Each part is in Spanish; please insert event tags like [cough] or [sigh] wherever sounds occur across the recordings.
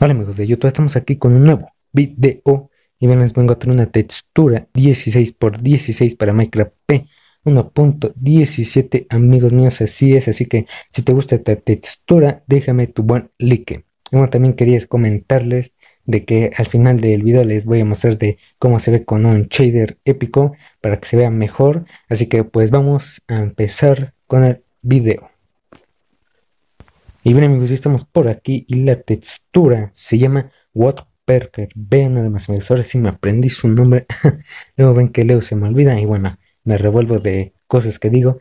Hola amigos de YouTube, estamos aquí con un nuevo video y bien les vengo a traer una textura 16x16 para Minecraft P1.17 amigos míos, así es, así que si te gusta esta textura déjame tu buen like. Bueno, también quería comentarles de que al final del video les voy a mostrar de cómo se ve con un shader épico para que se vea mejor, así que pues vamos a empezar con el video. Y bien amigos, ya estamos por aquí y la textura se llama Perker Vean además amigos, ahora sí me aprendí su nombre. [laughs] Luego ven que Leo se me olvida y bueno, me revuelvo de cosas que digo.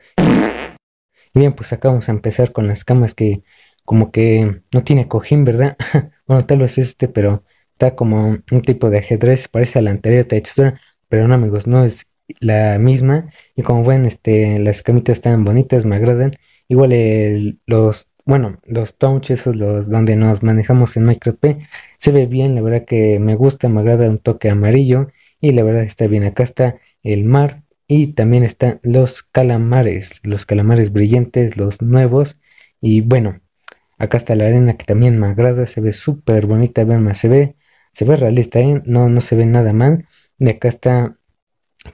Y bien, pues acá vamos a empezar con las camas que como que no tiene cojín, ¿verdad? [laughs] bueno, tal vez este, pero está como un tipo de ajedrez, parece a la anterior textura, pero no amigos, no es la misma. Y como ven, este, las camitas están bonitas, me agradan. Igual los bueno, los touch, esos los donde nos manejamos en MicroP, se ve bien, la verdad que me gusta, me agrada un toque amarillo y la verdad está bien. Acá está el mar y también están los calamares, los calamares brillantes, los nuevos y bueno, acá está la arena que también me agrada, se ve súper bonita, vean, se ve, se ve realista, ¿eh? no, no se ve nada mal. Y acá está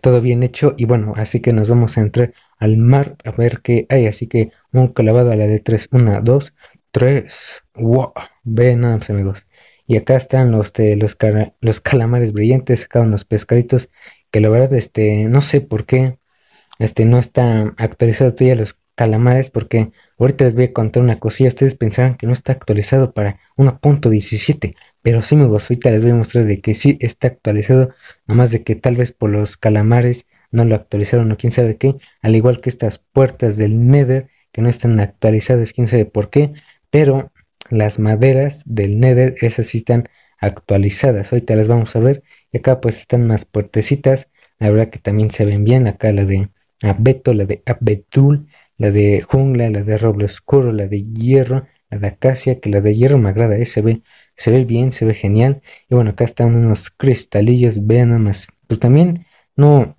todo bien hecho y bueno, así que nos vamos a entrar al mar a ver qué hay, así que un clavado a la de 3, 1, 2, 3, wow, ve nada amigos. Y acá están los, de, los, los calamares brillantes, acá unos pescaditos, que la verdad, este, no sé por qué, este, no están actualizados todavía los calamares, porque ahorita les voy a contar una cosilla, ustedes pensarán que no está actualizado para 1.17, pero sí me ahorita les voy a mostrar de que sí está actualizado, nomás de que tal vez por los calamares no lo actualizaron o quién sabe qué, al igual que estas puertas del Nether que no están actualizadas, quién sabe por qué, pero las maderas del Nether esas sí están actualizadas. Ahorita las vamos a ver y acá pues están más puertecitas, la verdad que también se ven bien, acá la de Abeto, la de Abetul, la de jungla, la de roble oscuro, la de hierro, la de acacia, que la de hierro me agrada, ¿eh? se ve, bien, se ve genial. Y bueno, acá están unos cristalillos, vean nada más. Pues también no,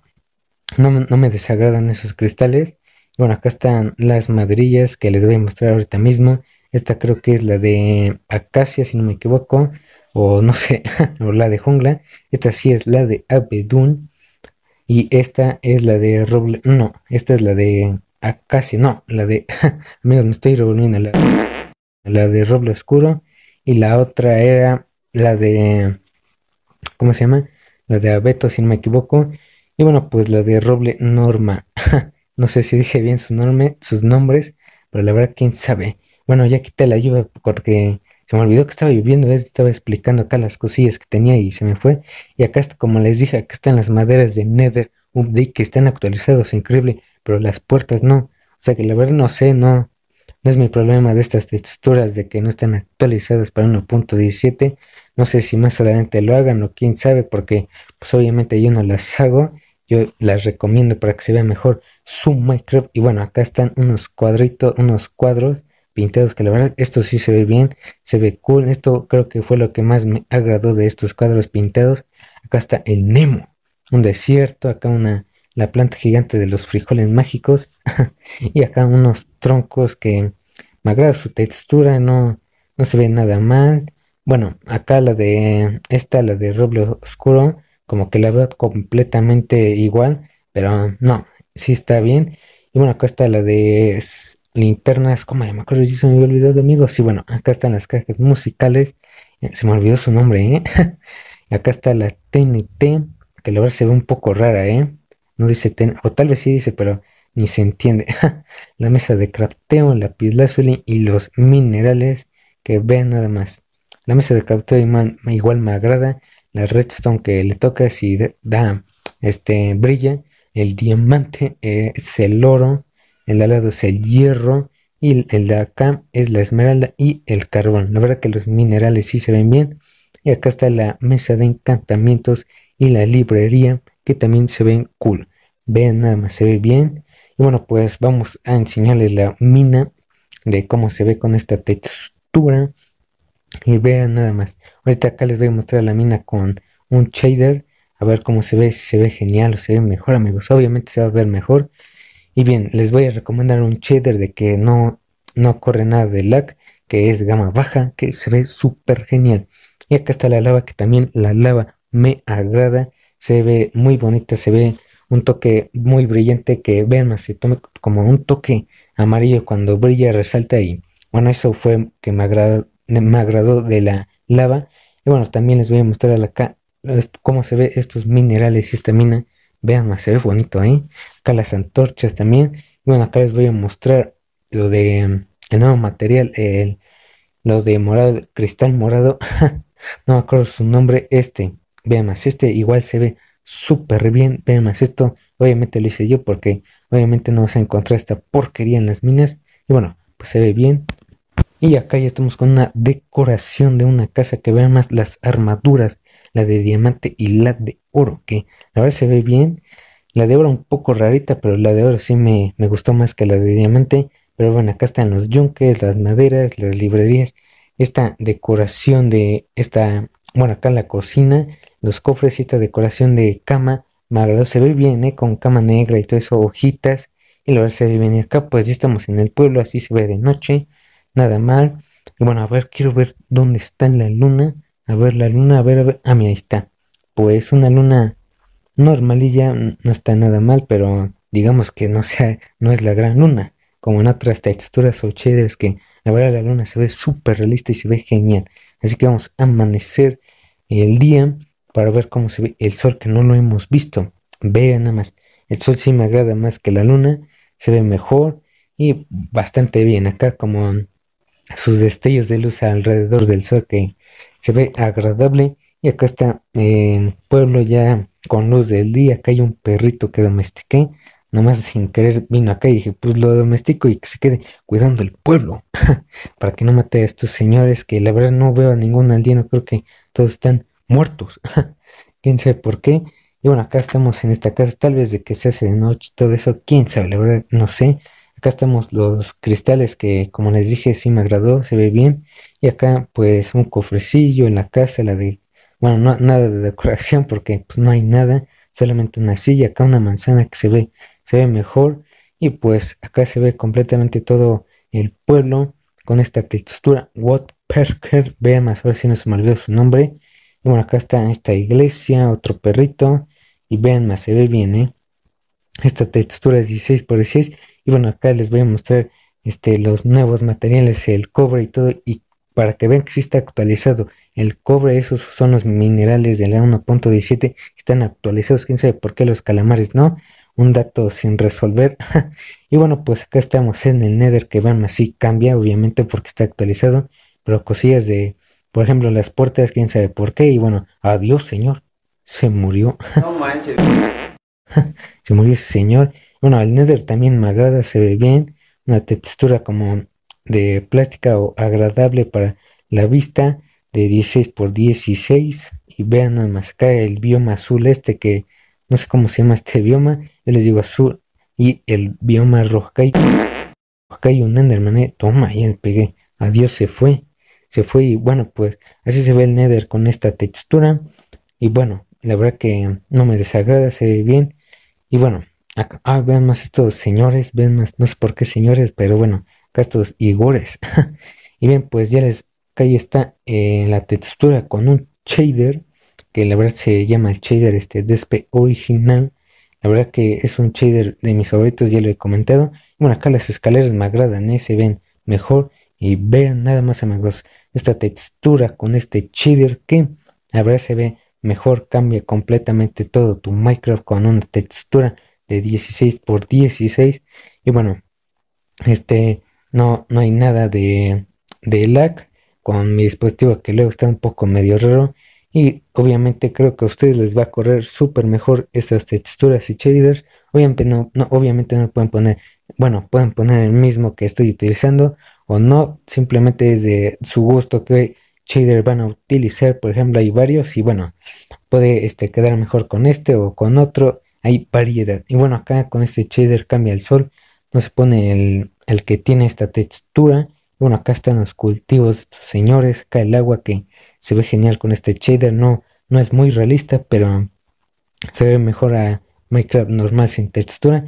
no, me desagradan esos cristales. bueno, acá están las madrillas que les voy a mostrar ahorita mismo. Esta creo que es la de acacia, si no me equivoco. O no sé, [laughs] o la de jungla. Esta sí es la de abedún. Y esta es la de roble. No, esta es la de acacia. No, la de. [laughs] Amigos, me estoy revolviendo. La la de Roble Oscuro, y la otra era la de, ¿cómo se llama? La de Abeto, si no me equivoco, y bueno, pues la de Roble Norma. [laughs] no sé si dije bien sus, nombre sus nombres, pero la verdad, quién sabe. Bueno, ya quité la lluvia porque se me olvidó que estaba lloviendo, estaba explicando acá las cosillas que tenía y se me fue. Y acá, está como les dije, acá están las maderas de Nether Update que están actualizados, increíble, pero las puertas no. O sea que la verdad no sé, no, no es mi problema de estas texturas de que no están actualizadas para 1.17. No sé si más adelante lo hagan o quién sabe, porque pues, obviamente yo no las hago. Yo las recomiendo para que se vea mejor su Minecraft. Y bueno, acá están unos cuadritos, unos cuadros pintados que la verdad esto sí se ve bien, se ve cool. Esto creo que fue lo que más me agradó de estos cuadros pintados. Acá está el Nemo, un desierto, acá una la planta gigante de los frijoles mágicos [laughs] y acá unos troncos que me agrada su textura, no, no se ve nada mal. Bueno, acá la de esta, la de roble oscuro, como que la veo completamente igual, pero no, sí está bien. Y bueno, acá está la de linternas, como me acuerdo, yo se me había olvidado, amigos. Y bueno, acá están las cajas musicales, eh, se me olvidó su nombre, ¿eh? [laughs] acá está la TNT, que la verdad se ve un poco rara, ¿eh? No dice ten, o tal vez sí dice, pero ni se entiende. [laughs] la mesa de crafteo, la lazuli y los minerales que vean nada más. La mesa de crafteo igual me agrada. La redstone que le toca si da este brilla. El diamante es el oro. El de al lado es el hierro. Y el de acá es la esmeralda y el carbón. La verdad que los minerales sí se ven bien. Y acá está la mesa de encantamientos y la librería que también se ven cool. Vean, nada más se ve bien. Y bueno, pues vamos a enseñarles la mina de cómo se ve con esta textura. Y vean nada más. Ahorita acá les voy a mostrar la mina con un shader. A ver cómo se ve, si se ve genial o se ve mejor, amigos. Obviamente se va a ver mejor. Y bien, les voy a recomendar un shader de que no, no corre nada de lag, que es gama baja, que se ve súper genial. Y acá está la lava, que también la lava me agrada. Se ve muy bonita, se ve un toque muy brillante que más. se toma como un toque amarillo cuando brilla, resalta y bueno, eso fue que me agradó, me de la lava. Y bueno, también les voy a mostrar acá cómo se ve estos minerales y esta mina. Vean, más se ve bonito ahí. ¿eh? Acá las antorchas también. Y bueno, acá les voy a mostrar lo de mm, el nuevo material, el, lo de morado, cristal morado. [laughs] no me acuerdo su nombre, este. Vean más, este igual se ve súper bien. Vean más, esto obviamente lo hice yo porque obviamente no vas a encontrar esta porquería en las minas. Y bueno, pues se ve bien. Y acá ya estamos con una decoración de una casa que vean más las armaduras, la de diamante y la de oro, que la verdad se ve bien. La de oro un poco rarita, pero la de oro sí me, me gustó más que la de diamante. Pero bueno, acá están los yunques, las maderas, las librerías, esta decoración de esta, bueno, acá la cocina, los cofres y esta decoración de cama, maravilloso se ve bien, ¿eh? Con cama negra y todo eso, hojitas, y la se ve bien. acá pues ya estamos en el pueblo, así se ve de noche, nada mal. Y bueno, a ver, quiero ver dónde está la luna, a ver la luna, a ver, a ver, ah, mira, ahí está. Pues una luna normalilla, no está nada mal, pero digamos que no sea, no es la gran luna, como en otras texturas o shaders que la verdad la luna se ve súper realista y se ve genial. Así que vamos a amanecer el día para ver cómo se ve el sol que no lo hemos visto. Vean nada más, el sol sí me agrada más que la luna, se ve mejor y bastante bien acá como sus destellos de luz alrededor del sol que se ve agradable. Y acá está el pueblo ya con luz del día, acá hay un perrito que domestiqué, más sin querer vino acá y dije, pues lo domestico y que se quede cuidando el pueblo, [laughs] para que no mate a estos señores que la verdad no veo a ningún no creo que todos están muertos. [laughs] quién sabe por qué. Y bueno, acá estamos en esta casa, tal vez de que se hace de noche y todo eso, quién sabe, la verdad, no sé. Acá estamos los cristales que, como les dije, sí me agradó, se ve bien. Y acá, pues, un cofrecillo en la casa, la de, bueno, nada de decoración porque pues, no hay nada, solamente una silla, acá una manzana que se ve, se ve mejor. Y pues acá se ve completamente todo el pueblo con esta textura Perker vean más, a ver si no se me olvidó su nombre. Y bueno, acá está esta iglesia, otro perrito. Y vean más, se ve bien, ¿eh? Esta textura es 16 por 16. Y bueno, acá les voy a mostrar este, los nuevos materiales, el cobre y todo. Y para que vean que sí está actualizado. El cobre, esos son los minerales de la 1.17. Están actualizados. ¿Quién sabe por qué los calamares no? Un dato sin resolver. [laughs] y bueno, pues acá estamos en el Nether que más. así. Cambia, obviamente, porque está actualizado. Pero cosillas de por ejemplo, las puertas, quién sabe por qué. Y bueno, adiós, señor. Se murió. [laughs] No manches. se murió ese señor. Bueno, el Nether también me agrada, se ve bien. Una textura como de plástica o agradable para la vista de 16 por 16 y vean nada más acá el bioma azul este que no sé cómo se llama este bioma yo les digo azul y el bioma rojo acá hay, un enderman toma ya le pegué adiós se fue se fue y bueno, pues así se ve el Nether con esta textura. Y bueno, la verdad que no me desagrada, se ve bien. Y bueno, acá, ah, vean más estos señores, vean más, no sé por qué señores, pero bueno, acá estos Igores. [laughs] y bien, pues ya les, acá está eh, la textura con un shader, que la verdad se llama el shader este Despe original. La verdad que es un shader de mis favoritos, ya lo he comentado. bueno, acá las escaleras me agradan, eh, se ven mejor y vean nada más amigos esta textura con este shader que ahora se ve mejor, cambia completamente todo tu Minecraft con una textura de 16 por 16 y bueno, este no, no hay nada de, de lag con mi dispositivo que luego está un poco medio raro y obviamente creo que a ustedes les va a correr súper mejor esas texturas y shaders. Obviamente no, no, obviamente no pueden poner, bueno, pueden poner el mismo que estoy utilizando o no, simplemente es de su gusto que shader van a utilizar, por ejemplo, hay varios y bueno, puede este, quedar mejor con este o con otro, hay variedad. Y bueno, acá con este shader cambia el sol, no se pone el, el que tiene esta textura. Bueno, acá están los cultivos, señores, acá el agua que se ve genial con este shader, no, no es muy realista, pero se ve mejor a Minecraft normal sin textura.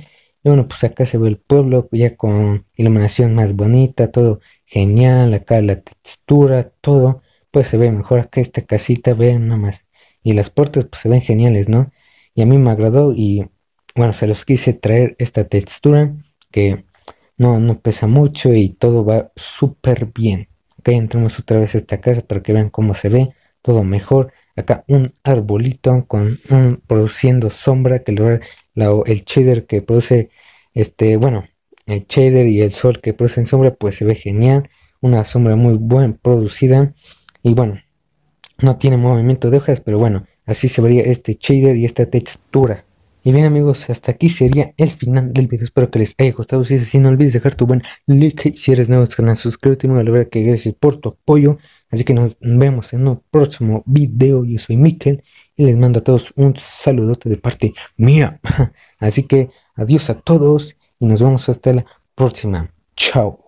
Y bueno, pues acá se ve el pueblo ya con iluminación más bonita, todo genial, acá la textura, todo, pues se ve mejor acá esta casita, vean más. Y las puertas pues se ven geniales, ¿no? Y a mí me agradó y bueno, se los quise traer esta textura que no, no pesa mucho y todo va súper bien. Ok, entramos otra vez a esta casa para que vean cómo se ve, todo mejor acá un arbolito con produciendo sombra que el shader que produce este bueno el shader y el sol que producen sombra pues se ve genial una sombra muy buena producida y bueno no tiene movimiento de hojas pero bueno así se vería este shader y esta textura y bien amigos, hasta aquí sería el final del video. Espero que les haya gustado. Si es así, no olvides dejar tu buen like. Si eres nuevo este canal, suscríbete. Me alegra que gracias por tu apoyo. Así que nos vemos en un próximo video. Yo soy Mikel y les mando a todos un saludote de parte mía. [laughs] Así que adiós a todos y nos vemos hasta la próxima. Chao.